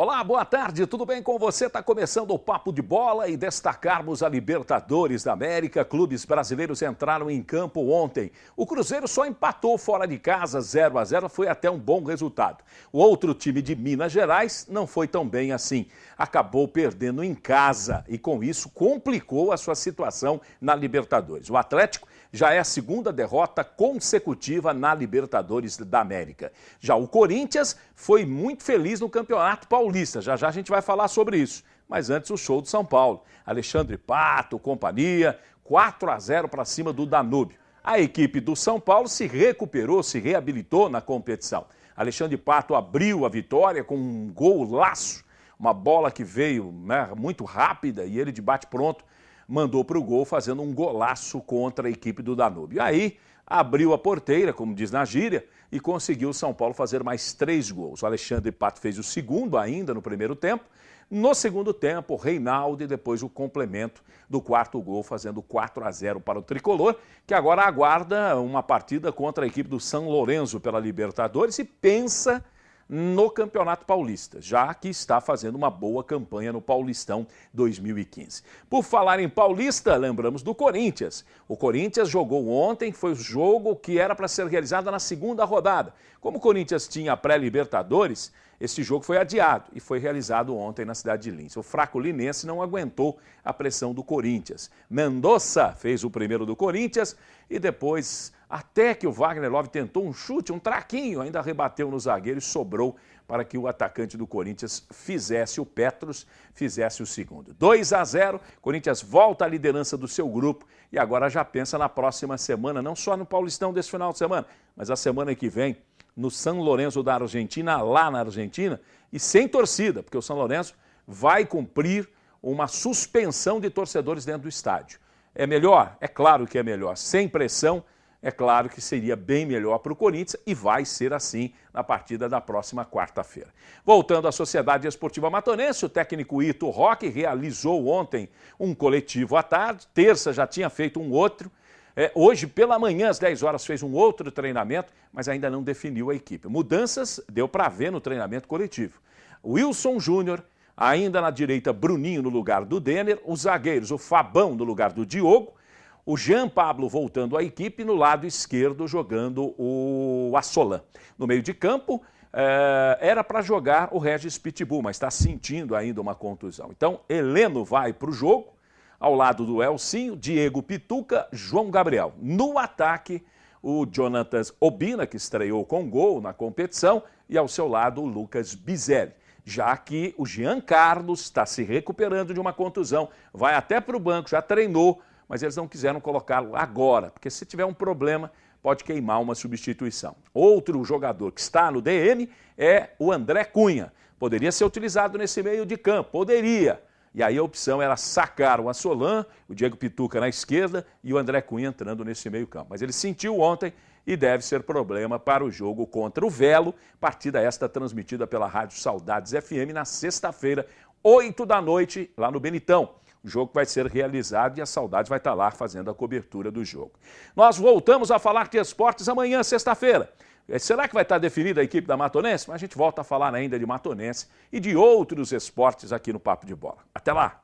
Olá, boa tarde, tudo bem com você? Está começando o Papo de Bola e destacarmos a Libertadores da América. Clubes brasileiros entraram em campo ontem. O Cruzeiro só empatou fora de casa 0 a 0 foi até um bom resultado. O outro time de Minas Gerais não foi tão bem assim. Acabou perdendo em casa e, com isso, complicou a sua situação na Libertadores. O Atlético já é a segunda derrota consecutiva na Libertadores da América. Já o Corinthians foi muito feliz no Campeonato Paulista paulista. Já já a gente vai falar sobre isso. Mas antes, o show do São Paulo. Alexandre Pato, companhia, 4 a 0 para cima do Danúbio. A equipe do São Paulo se recuperou, se reabilitou na competição. Alexandre Pato abriu a vitória com um gol laço, uma bola que veio né, muito rápida e ele de bate pronto mandou para o gol fazendo um golaço contra a equipe do Danúbio. Aí abriu a porteira, como diz na gíria, e conseguiu o São Paulo fazer mais três gols. O Alexandre Pato fez o segundo ainda no primeiro tempo. No segundo tempo, Reinaldo e depois o complemento do quarto gol, fazendo 4 a 0 para o tricolor, que agora aguarda uma partida contra a equipe do São Lourenço pela Libertadores e pensa no Campeonato Paulista, já que está fazendo uma boa campanha no Paulistão 2015. Por falar em Paulista, lembramos do Corinthians. O Corinthians jogou ontem, foi o jogo que era para ser realizado na segunda rodada. Como o Corinthians tinha pré-Libertadores, esse jogo foi adiado e foi realizado ontem na cidade de Lins. O fraco linense não aguentou a pressão do Corinthians. Mendonça fez o primeiro do Corinthians e depois, até que o Wagner Love tentou um chute, um traquinho, ainda rebateu no zagueiro e sobrou para que o atacante do Corinthians fizesse o Petros, fizesse o segundo. 2 a 0, Corinthians volta à liderança do seu grupo e agora já pensa na próxima semana, não só no Paulistão desse final de semana, mas a semana que vem no São Lourenço da Argentina, lá na Argentina, e sem torcida, porque o São Lourenço vai cumprir uma suspensão de torcedores dentro do estádio. É melhor? É claro que é melhor. Sem pressão, é claro que seria bem melhor para o Corinthians e vai ser assim na partida da próxima quarta-feira. Voltando à Sociedade Esportiva Matonense, o técnico Ito Roque realizou ontem um coletivo à tarde, terça já tinha feito um outro é, hoje, pela manhã, às 10 horas, fez um outro treinamento, mas ainda não definiu a equipe. Mudanças deu para ver no treinamento coletivo. Wilson Júnior, ainda na direita, Bruninho no lugar do Denner, os zagueiros, o Fabão no lugar do Diogo, o Jean Pablo voltando à equipe, no lado esquerdo jogando o Assolan. No meio de campo, eh, era para jogar o Regis Pitbull, mas está sentindo ainda uma contusão. Então, Heleno vai para o jogo, ao lado do Elcinho, Diego Pituca, João Gabriel. No ataque, o Jonathan Obina, que estreou com gol na competição, e ao seu lado o Lucas Bizelli. Já que o Jean Carlos está se recuperando de uma contusão, vai até para o banco, já treinou, mas eles não quiseram colocá-lo agora, porque se tiver um problema, pode queimar uma substituição. Outro jogador que está no DM é o André Cunha. Poderia ser utilizado nesse meio de campo, poderia, e aí a opção era sacar o Assolan, o Diego Pituca na esquerda e o André Cunha entrando nesse meio campo. Mas ele sentiu ontem e deve ser problema para o jogo contra o Velo. Partida esta transmitida pela Rádio Saudades FM na sexta-feira, 8 da noite, lá no Benitão. O jogo vai ser realizado e a saudade vai estar lá fazendo a cobertura do jogo. Nós voltamos a falar de esportes amanhã, sexta-feira. É, será que vai estar definida a equipe da Matonense? Mas a gente volta a falar ainda de Matonense e de outros esportes aqui no Papo de Bola. Até lá!